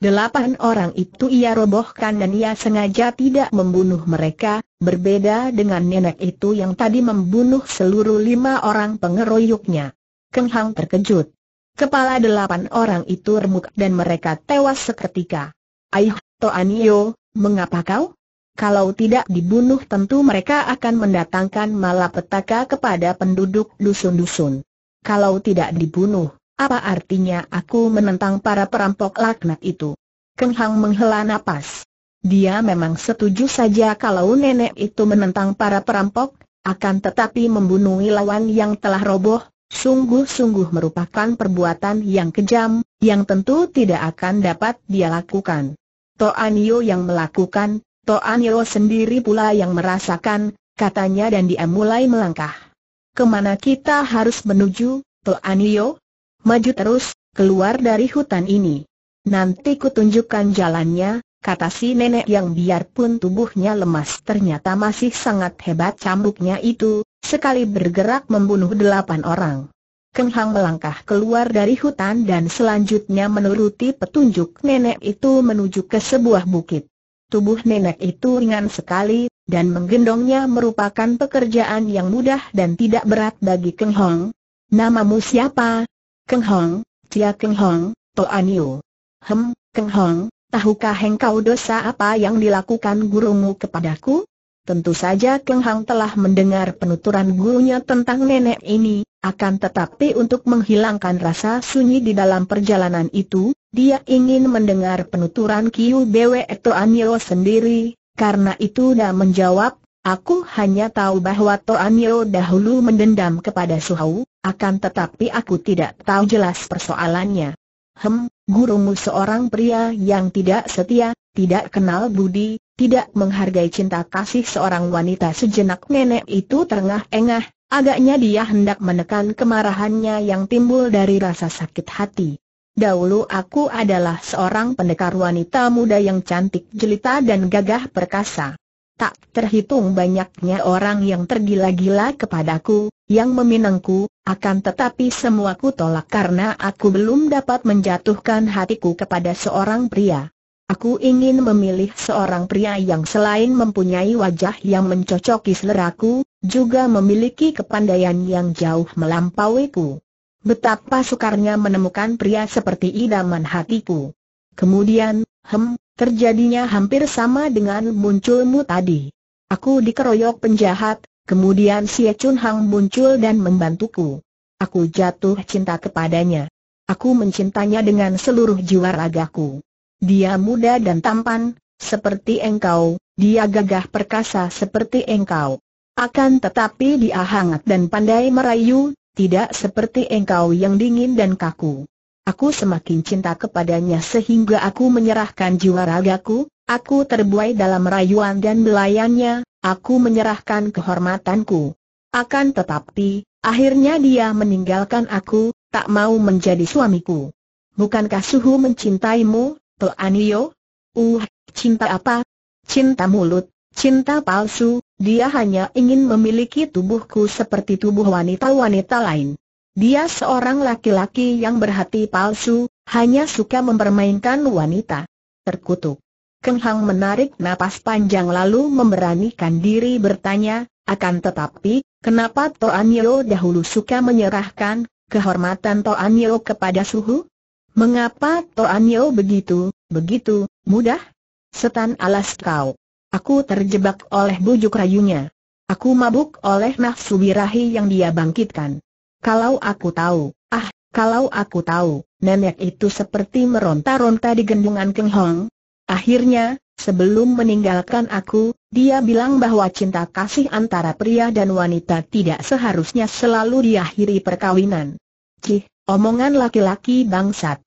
Delapan orang itu ia robohkan dan ia sengaja tidak membunuh mereka, berbeda dengan nenek itu yang tadi membunuh seluruh lima orang pengeroyoknya. Keng Hang terkejut. Kepala delapan orang itu remuk dan mereka tewas seketika. Aih, Toanio, mengapa kau? Kalau tidak dibunuh tentu mereka akan mendatangkan malapetaka kepada penduduk dusun-dusun. Kalau tidak dibunuh, apa artinya aku menentang para perampok laknat itu? Keng Hang menghela nafas. Dia memang setuju saja kalau nenek itu menentang para perampok, akan tetapi membunuh lawan yang telah roboh, sungguh-sungguh merupakan perbuatan yang kejam, yang tentu tidak akan dapat dia lakukan. Toanio yang melakukan, Toanio sendiri pula yang merasakan, katanya dan dia mulai melangkah. Kemana kita harus menuju, Toanio? maju terus, keluar dari hutan ini. Nanti kutunjukkan jalannya, kata si nenek yang biarpun tubuhnya lemas ternyata masih sangat hebat cambuknya itu, sekali bergerak membunuh delapan orang. Keng Hang melangkah keluar dari hutan dan selanjutnya menuruti petunjuk nenek itu menuju ke sebuah bukit. Tubuh nenek itu ringan sekali, dan menggendongnya merupakan pekerjaan yang mudah dan tidak berat bagi Keng Hong. Namamu siapa? Keng Hong, Cia Keng Hong, An Yu. Hem, Keng Hong, tahukah engkau dosa apa yang dilakukan gurumu kepadaku? Tentu saja Keng Hong telah mendengar penuturan gurunya tentang nenek ini, akan tetapi untuk menghilangkan rasa sunyi di dalam perjalanan itu, dia ingin mendengar penuturan Kiu Bwe An Yu sendiri, karena itu dia menjawab, Aku hanya tahu bahwa Toanio dahulu mendendam kepada Suhau, akan tetapi aku tidak tahu jelas persoalannya. Hem, gurumu seorang pria yang tidak setia, tidak kenal budi, tidak menghargai cinta kasih seorang wanita sejenak nenek itu terengah-engah, agaknya dia hendak menekan kemarahannya yang timbul dari rasa sakit hati. Dahulu aku adalah seorang pendekar wanita muda yang cantik jelita dan gagah perkasa tak terhitung banyaknya orang yang tergila-gila kepadaku, yang meminangku, akan tetapi semua ku tolak karena aku belum dapat menjatuhkan hatiku kepada seorang pria. Aku ingin memilih seorang pria yang selain mempunyai wajah yang mencocoki selera ku, juga memiliki kepandaian yang jauh melampaui ku. Betapa sukarnya menemukan pria seperti idaman hatiku. Kemudian, hem, Terjadinya hampir sama dengan munculmu tadi. Aku dikeroyok penjahat, kemudian si Chun Hang muncul dan membantuku. Aku jatuh cinta kepadanya. Aku mencintanya dengan seluruh jiwa ragaku. Dia muda dan tampan, seperti engkau, dia gagah perkasa seperti engkau. Akan tetapi dia hangat dan pandai merayu, tidak seperti engkau yang dingin dan kaku. Aku semakin cinta kepadanya sehingga aku menyerahkan jiwa ragaku, aku terbuai dalam rayuan dan belayannya, aku menyerahkan kehormatanku. Akan tetapi, akhirnya dia meninggalkan aku, tak mau menjadi suamiku. Bukankah Suhu mencintaimu, Anio? Uh, cinta apa? Cinta mulut, cinta palsu, dia hanya ingin memiliki tubuhku seperti tubuh wanita-wanita lain. Dia seorang laki-laki yang berhati palsu, hanya suka mempermainkan wanita. Terkutuk. Keng Hang menarik napas panjang lalu memberanikan diri bertanya, akan tetapi, kenapa Toan Yeo dahulu suka menyerahkan kehormatan Toan Yeo kepada Suhu? Mengapa Toan Yeo begitu, begitu, mudah? Setan alas kau. Aku terjebak oleh bujuk rayunya. Aku mabuk oleh nafsu birahi yang dia bangkitkan. Kalau aku tahu, ah, kalau aku tahu, nenek itu seperti meronta-ronta di gendungan Keng Hong. Akhirnya, sebelum meninggalkan aku, dia bilang bahwa cinta kasih antara pria dan wanita tidak seharusnya selalu diakhiri perkawinan. Cih, omongan laki-laki bangsat.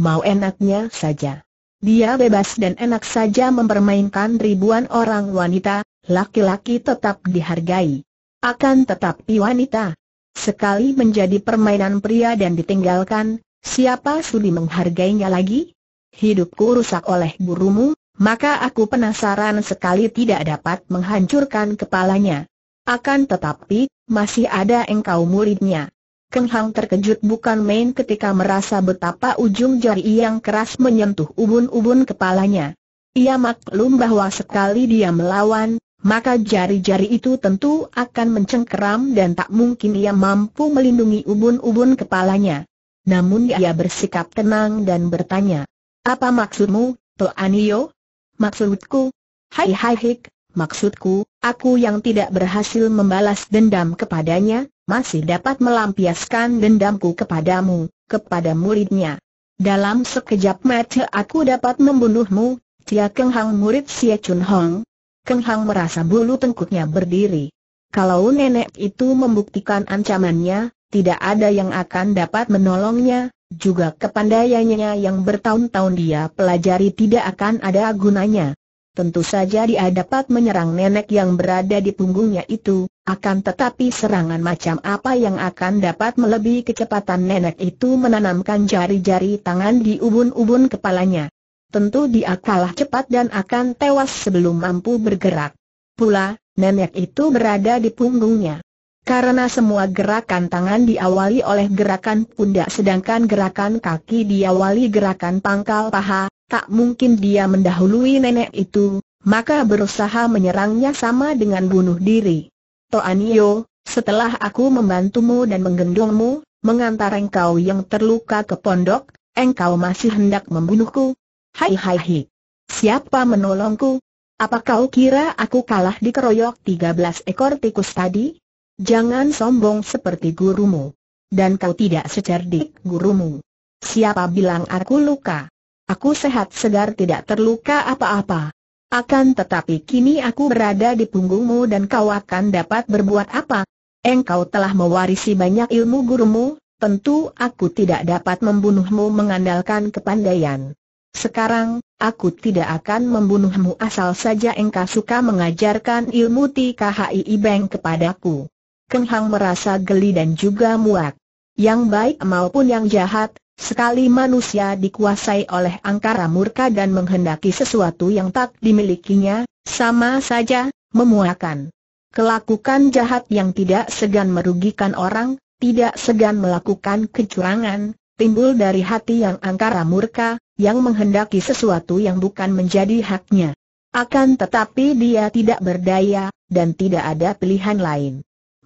Mau enaknya saja. Dia bebas dan enak saja mempermainkan ribuan orang wanita, laki-laki tetap dihargai. Akan tetapi wanita, Sekali menjadi permainan pria dan ditinggalkan, siapa sudi menghargainya lagi? Hidupku rusak oleh burumu maka aku penasaran sekali tidak dapat menghancurkan kepalanya. Akan tetapi, masih ada engkau muridnya. Keng Hang terkejut bukan main ketika merasa betapa ujung jari yang keras menyentuh ubun-ubun kepalanya. Ia maklum bahwa sekali dia melawan, maka jari-jari itu tentu akan mencengkeram dan tak mungkin ia mampu melindungi ubun-ubun kepalanya. Namun ia bersikap tenang dan bertanya, Apa maksudmu, Anio? Maksudku, hai hai hik, maksudku, aku yang tidak berhasil membalas dendam kepadanya, masih dapat melampiaskan dendamku kepadamu, kepada muridnya. Dalam sekejap mata aku dapat membunuhmu, Tia Keng Hang murid Sia Chun Hong, Keng Hang merasa bulu tengkuknya berdiri. Kalau nenek itu membuktikan ancamannya, tidak ada yang akan dapat menolongnya, juga kepandaiannya yang bertahun-tahun dia pelajari tidak akan ada gunanya. Tentu saja dia dapat menyerang nenek yang berada di punggungnya itu, akan tetapi serangan macam apa yang akan dapat melebihi kecepatan nenek itu menanamkan jari-jari tangan di ubun-ubun kepalanya tentu dia kalah cepat dan akan tewas sebelum mampu bergerak. Pula, nenek itu berada di punggungnya. Karena semua gerakan tangan diawali oleh gerakan pundak sedangkan gerakan kaki diawali gerakan pangkal paha, tak mungkin dia mendahului nenek itu, maka berusaha menyerangnya sama dengan bunuh diri. Toanio, setelah aku membantumu dan menggendongmu, mengantar engkau yang terluka ke pondok, engkau masih hendak membunuhku, Hai hai hai. Siapa menolongku? Apa kau kira aku kalah dikeroyok 13 ekor tikus tadi? Jangan sombong seperti gurumu. Dan kau tidak secerdik gurumu. Siapa bilang aku luka? Aku sehat segar tidak terluka apa-apa. Akan tetapi kini aku berada di punggungmu dan kau akan dapat berbuat apa? Engkau telah mewarisi banyak ilmu gurumu, tentu aku tidak dapat membunuhmu mengandalkan kepandaian. Sekarang, aku tidak akan membunuhmu asal saja engkau suka mengajarkan ilmu TKHI Ibeng kepadaku. Keng Hang merasa geli dan juga muak. Yang baik maupun yang jahat, sekali manusia dikuasai oleh angkara murka dan menghendaki sesuatu yang tak dimilikinya, sama saja, memuakan. Kelakukan jahat yang tidak segan merugikan orang, tidak segan melakukan kecurangan, timbul dari hati yang angkara murka, yang menghendaki sesuatu yang bukan menjadi haknya. Akan tetapi dia tidak berdaya, dan tidak ada pilihan lain.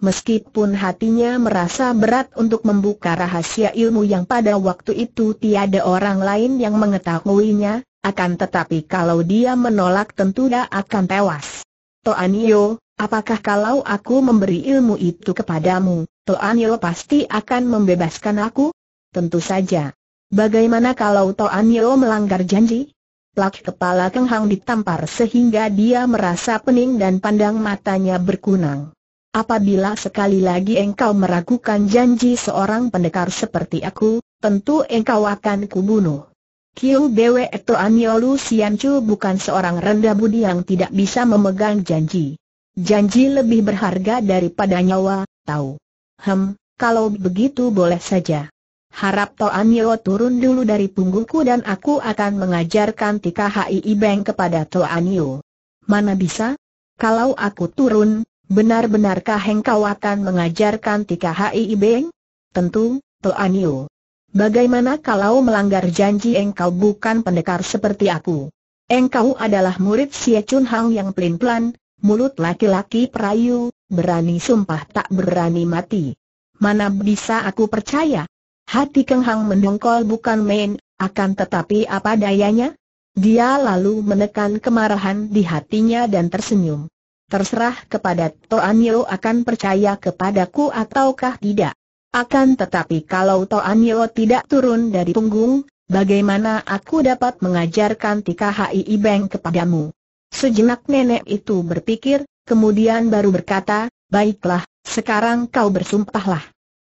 Meskipun hatinya merasa berat untuk membuka rahasia ilmu yang pada waktu itu tiada orang lain yang mengetahuinya, akan tetapi kalau dia menolak tentu dia akan tewas. Toanio, apakah kalau aku memberi ilmu itu kepadamu, Toanio pasti akan membebaskan aku? Tentu saja. Bagaimana kalau Toan Yeo melanggar janji? Plak kepala Keng Hang ditampar sehingga dia merasa pening dan pandang matanya berkunang. Apabila sekali lagi engkau meragukan janji seorang pendekar seperti aku, tentu engkau akan kubunuh. Kiu Bwe Toan Yeo Lu Sian Chu bukan seorang rendah budi yang tidak bisa memegang janji. Janji lebih berharga daripada nyawa, tahu. Hem, kalau begitu boleh saja. Harap Toan Yeo turun dulu dari punggungku dan aku akan mengajarkan Tika Hii Beng kepada Toan Yeo. Mana bisa? Kalau aku turun, benar-benarkah engkau akan mengajarkan Hii Beng? Tentu, Toan Yeo. Bagaimana kalau melanggar janji engkau bukan pendekar seperti aku? Engkau adalah murid Xie Chun Hang yang pelin-pelan, mulut laki-laki perayu, berani sumpah tak berani mati. Mana bisa aku percaya? Hati Keng Hang mendongkol bukan main, akan tetapi apa dayanya? Dia lalu menekan kemarahan di hatinya dan tersenyum. Terserah kepada Yeo akan percaya kepadaku ataukah tidak. Akan tetapi kalau Yeo tidak turun dari punggung, bagaimana aku dapat mengajarkan Tika HII ibeng kepadamu? Sejenak nenek itu berpikir, kemudian baru berkata, baiklah, sekarang kau bersumpahlah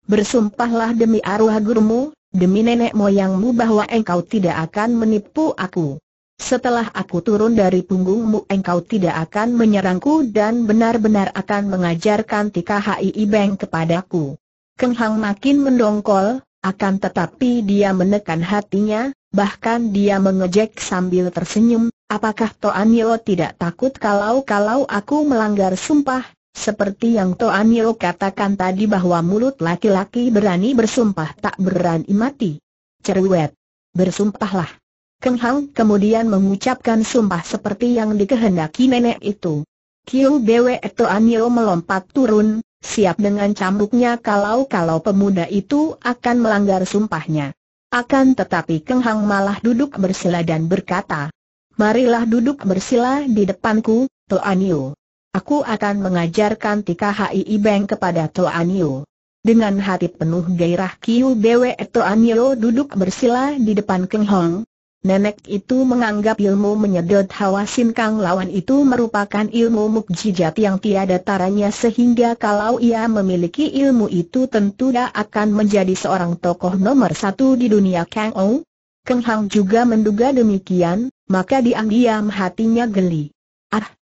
bersumpahlah demi arwah gurumu, demi nenek moyangmu bahwa engkau tidak akan menipu aku. Setelah aku turun dari punggungmu engkau tidak akan menyerangku dan benar-benar akan mengajarkan tika HII Beng kepadaku. Keng Hang makin mendongkol, akan tetapi dia menekan hatinya, bahkan dia mengejek sambil tersenyum, apakah Toan Yeo tidak takut kalau-kalau aku melanggar sumpah, seperti yang Yeo katakan tadi bahwa mulut laki-laki berani bersumpah tak berani mati. Cerewet. Bersumpahlah. Keng Hang kemudian mengucapkan sumpah seperti yang dikehendaki nenek itu. Kiu Bwe Yeo melompat turun, siap dengan cambuknya kalau-kalau pemuda itu akan melanggar sumpahnya. Akan tetapi Keng Hang malah duduk bersila dan berkata, Marilah duduk bersila di depanku, Yeo. Aku akan mengajarkan Tika HII Bank kepada Toanio. Dengan hati penuh gairah Kiu Bwe Toanio duduk bersila di depan Keng Hong. Nenek itu menganggap ilmu menyedot hawa kang lawan itu merupakan ilmu mukjizat yang tiada taranya sehingga kalau ia memiliki ilmu itu tentu dia akan menjadi seorang tokoh nomor satu di dunia Kang Ou. Keng Hong juga menduga demikian, maka diam-diam hatinya geli.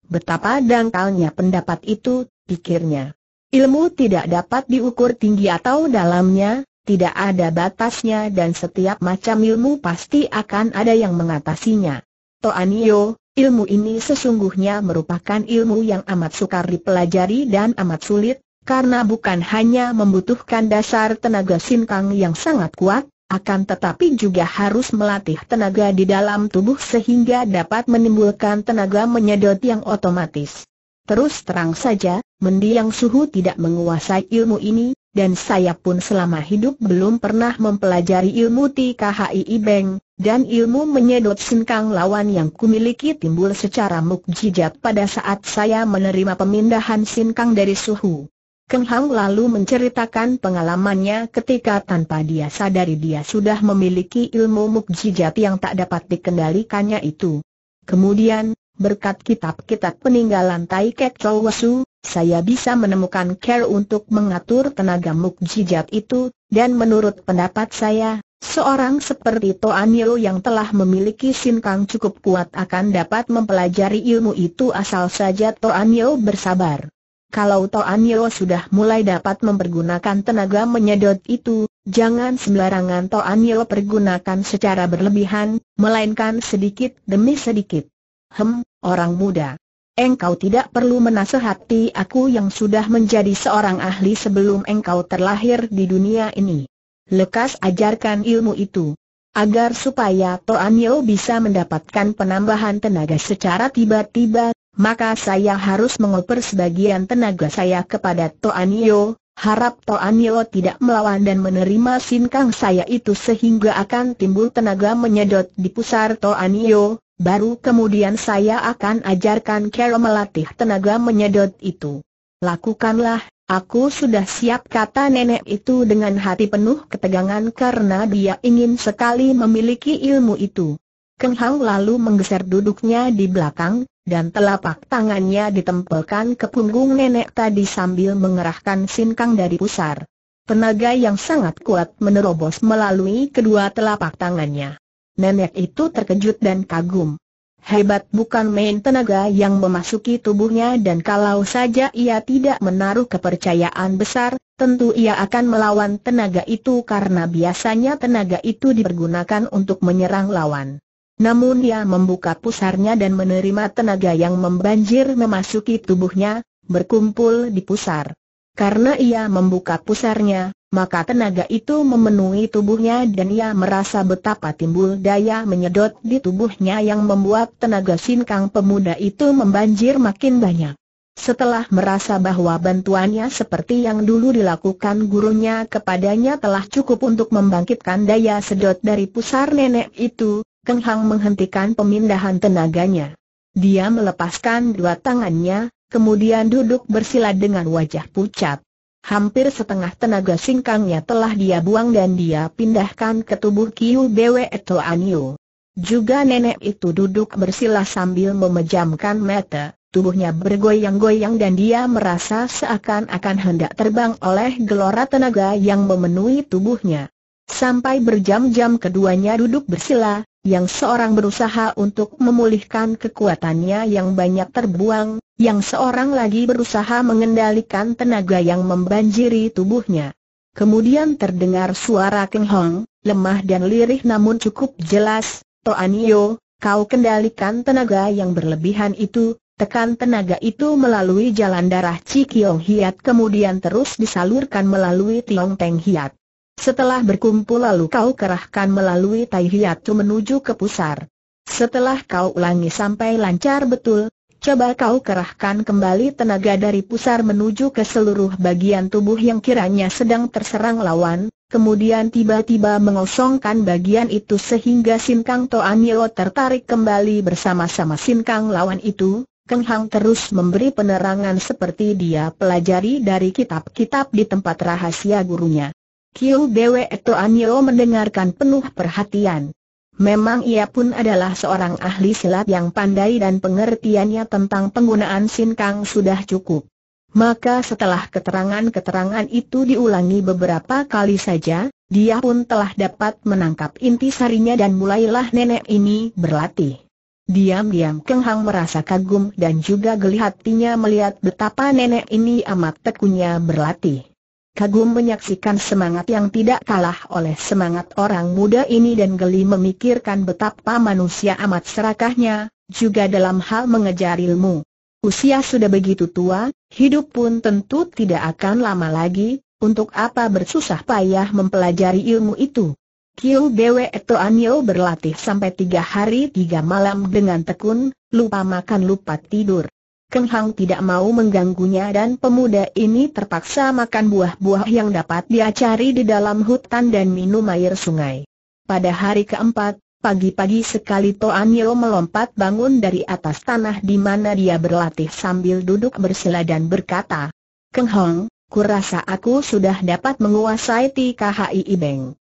Betapa dangkalnya pendapat itu, pikirnya. Ilmu tidak dapat diukur tinggi atau dalamnya, tidak ada batasnya dan setiap macam ilmu pasti akan ada yang mengatasinya. Toanio, ilmu ini sesungguhnya merupakan ilmu yang amat sukar dipelajari dan amat sulit, karena bukan hanya membutuhkan dasar tenaga sinkang yang sangat kuat, akan tetapi juga harus melatih tenaga di dalam tubuh sehingga dapat menimbulkan tenaga menyedot yang otomatis. Terus terang saja, mendiang suhu tidak menguasai ilmu ini, dan saya pun selama hidup belum pernah mempelajari ilmu TKHI Beng, dan ilmu menyedot sinkang lawan yang kumiliki timbul secara mukjizat pada saat saya menerima pemindahan sinkang dari suhu. Keng Hang lalu menceritakan pengalamannya ketika tanpa dia sadari dia sudah memiliki ilmu mukjizat yang tak dapat dikendalikannya itu. Kemudian, berkat kitab-kitab peninggalan Tai Kek Chow Wasu, saya bisa menemukan care untuk mengatur tenaga mukjizat itu, dan menurut pendapat saya, seorang seperti Toan Yeo yang telah memiliki Kang cukup kuat akan dapat mempelajari ilmu itu asal saja Toan Yeo bersabar. Kalau Toanio sudah mulai dapat mempergunakan tenaga menyedot itu, jangan sembarangan Toanio pergunakan secara berlebihan, melainkan sedikit demi sedikit. Hem, orang muda. Engkau tidak perlu menasehati aku yang sudah menjadi seorang ahli sebelum engkau terlahir di dunia ini. Lekas ajarkan ilmu itu. Agar supaya Toanio bisa mendapatkan penambahan tenaga secara tiba-tiba, maka saya harus mengoper sebagian tenaga saya kepada Toanio, harap Toanio tidak melawan dan menerima sinkang saya itu sehingga akan timbul tenaga menyedot di pusar Toanio, baru kemudian saya akan ajarkan cara melatih tenaga menyedot itu. Lakukanlah, aku sudah siap kata nenek itu dengan hati penuh ketegangan karena dia ingin sekali memiliki ilmu itu. Keng Hang lalu menggeser duduknya di belakang, dan telapak tangannya ditempelkan ke punggung nenek tadi sambil mengerahkan sinkang dari pusar. Tenaga yang sangat kuat menerobos melalui kedua telapak tangannya. Nenek itu terkejut dan kagum. Hebat bukan main tenaga yang memasuki tubuhnya dan kalau saja ia tidak menaruh kepercayaan besar, tentu ia akan melawan tenaga itu karena biasanya tenaga itu dipergunakan untuk menyerang lawan. Namun ia membuka pusarnya dan menerima tenaga yang membanjir memasuki tubuhnya, berkumpul di pusar. Karena ia membuka pusarnya, maka tenaga itu memenuhi tubuhnya dan ia merasa betapa timbul daya menyedot di tubuhnya yang membuat tenaga sinkang pemuda itu membanjir makin banyak. Setelah merasa bahwa bantuannya seperti yang dulu dilakukan gurunya kepadanya telah cukup untuk membangkitkan daya sedot dari pusar nenek itu, Keng Hang menghentikan pemindahan tenaganya. Dia melepaskan dua tangannya, kemudian duduk bersila dengan wajah pucat. Hampir setengah tenaga singkangnya telah dia buang dan dia pindahkan ke tubuh Kiu Bwe Anio. Juga nenek itu duduk bersila sambil memejamkan mata, tubuhnya bergoyang-goyang dan dia merasa seakan-akan hendak terbang oleh gelora tenaga yang memenuhi tubuhnya. Sampai berjam-jam keduanya duduk bersila, yang seorang berusaha untuk memulihkan kekuatannya yang banyak terbuang, yang seorang lagi berusaha mengendalikan tenaga yang membanjiri tubuhnya. Kemudian terdengar suara Keng Hong, lemah dan lirih namun cukup jelas, Toanio, kau kendalikan tenaga yang berlebihan itu, tekan tenaga itu melalui jalan darah Cikiong Hiat kemudian terus disalurkan melalui Tiong Teng Hiat. Setelah berkumpul lalu kau kerahkan melalui Tai menuju ke pusar. Setelah kau ulangi sampai lancar betul, coba kau kerahkan kembali tenaga dari pusar menuju ke seluruh bagian tubuh yang kiranya sedang terserang lawan, kemudian tiba-tiba mengosongkan bagian itu sehingga Sinkang Toanio tertarik kembali bersama-sama Sinkang lawan itu, Keng Hang terus memberi penerangan seperti dia pelajari dari kitab-kitab di tempat rahasia gurunya. Kiu Bwe Anio mendengarkan penuh perhatian. Memang ia pun adalah seorang ahli silat yang pandai dan pengertiannya tentang penggunaan sinkang sudah cukup. Maka setelah keterangan-keterangan itu diulangi beberapa kali saja, dia pun telah dapat menangkap inti sarinya dan mulailah nenek ini berlatih. Diam-diam Keng Hang merasa kagum dan juga geli hatinya melihat betapa nenek ini amat tekunnya berlatih kagum menyaksikan semangat yang tidak kalah oleh semangat orang muda ini dan geli memikirkan betapa manusia amat serakahnya, juga dalam hal mengejar ilmu. Usia sudah begitu tua, hidup pun tentu tidak akan lama lagi, untuk apa bersusah payah mempelajari ilmu itu. Kiu Bwe Toanyo berlatih sampai tiga hari tiga malam dengan tekun, lupa makan lupa tidur. Keng Hang tidak mau mengganggunya dan pemuda ini terpaksa makan buah-buah yang dapat dia cari di dalam hutan dan minum air sungai. Pada hari keempat, Pagi-pagi sekali Toan Yeo melompat bangun dari atas tanah di mana dia berlatih sambil duduk bersila dan berkata, Keng Hong, kurasa aku sudah dapat menguasai TKHI Ibeng.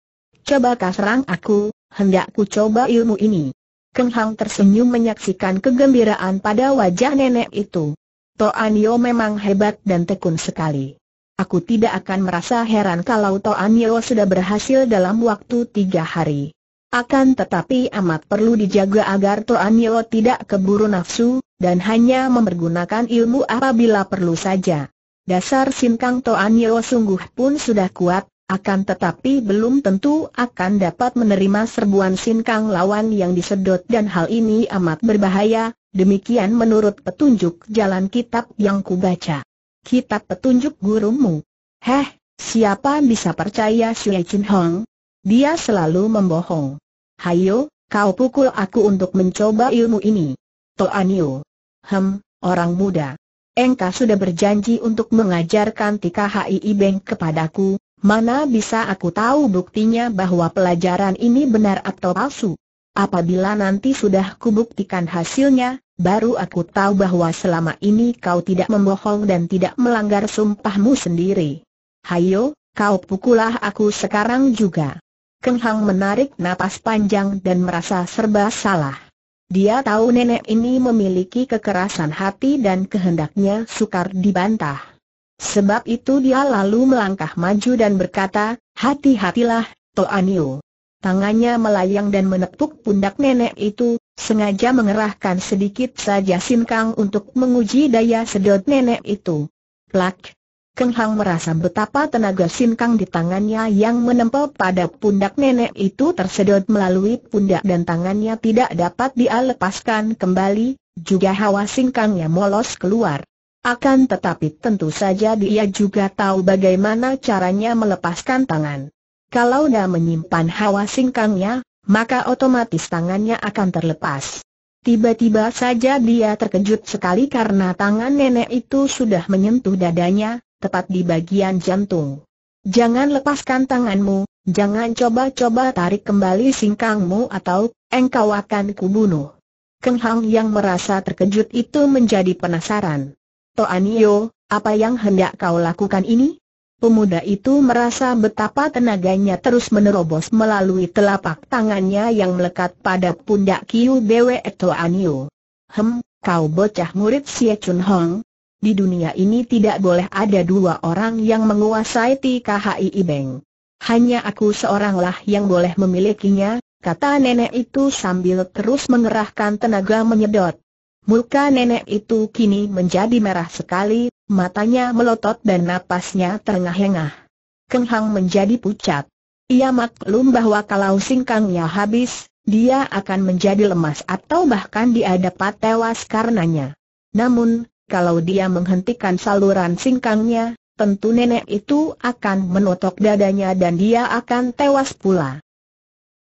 Coba kau serang aku, hendak ku coba ilmu ini. Keng Hang tersenyum menyaksikan kegembiraan pada wajah nenek itu. To Anio memang hebat dan tekun sekali. Aku tidak akan merasa heran kalau To Anio sudah berhasil dalam waktu tiga hari. Akan tetapi amat perlu dijaga agar To Anio tidak keburu nafsu, dan hanya mempergunakan ilmu apabila perlu saja. Dasar Sinkang To Anio sungguh pun sudah kuat, akan tetapi belum tentu akan dapat menerima serbuan sinkang lawan yang disedot dan hal ini amat berbahaya, demikian menurut petunjuk jalan kitab yang kubaca. Kitab petunjuk gurumu. Heh, siapa bisa percaya xue Chin Hong? Dia selalu membohong. Hayo, kau pukul aku untuk mencoba ilmu ini. Yu. Hem, orang muda. Engkau sudah berjanji untuk mengajarkan Tika HII Beng kepadaku, Mana bisa aku tahu buktinya bahwa pelajaran ini benar atau palsu? Apabila nanti sudah kubuktikan hasilnya, baru aku tahu bahwa selama ini kau tidak membohong dan tidak melanggar sumpahmu sendiri. Hayo, kau pukulah aku sekarang juga. Keng Hang menarik napas panjang dan merasa serba salah. Dia tahu nenek ini memiliki kekerasan hati dan kehendaknya sukar dibantah. Sebab itu dia lalu melangkah maju dan berkata, hati-hatilah, Toanio. Tangannya melayang dan menepuk pundak nenek itu, sengaja mengerahkan sedikit saja sinkang untuk menguji daya sedot nenek itu. Plak! Keng Hang merasa betapa tenaga sinkang di tangannya yang menempel pada pundak nenek itu tersedot melalui pundak dan tangannya tidak dapat dia lepaskan kembali, juga hawa singkangnya molos keluar. Akan tetapi tentu saja dia juga tahu bagaimana caranya melepaskan tangan. Kalau dia menyimpan hawa singkangnya, maka otomatis tangannya akan terlepas. Tiba-tiba saja dia terkejut sekali karena tangan nenek itu sudah menyentuh dadanya, tepat di bagian jantung. Jangan lepaskan tanganmu, jangan coba-coba tarik kembali singkangmu atau engkau akan kubunuh. Keng Hang yang merasa terkejut itu menjadi penasaran. Toanio, apa yang hendak kau lakukan ini? Pemuda itu merasa betapa tenaganya terus menerobos melalui telapak tangannya yang melekat pada pundak Kiu Bwe Toanio. Hem, kau bocah murid Sie Chun Hong. Di dunia ini tidak boleh ada dua orang yang menguasai TKHI ibeng. Hanya aku seoranglah yang boleh memilikinya, kata nenek itu sambil terus mengerahkan tenaga menyedot. Muka nenek itu kini menjadi merah sekali, matanya melotot dan napasnya terengah-engah. Keng Hang menjadi pucat. Ia maklum bahwa kalau singkangnya habis, dia akan menjadi lemas atau bahkan dia dapat tewas karenanya. Namun, kalau dia menghentikan saluran singkangnya, tentu nenek itu akan menotok dadanya dan dia akan tewas pula.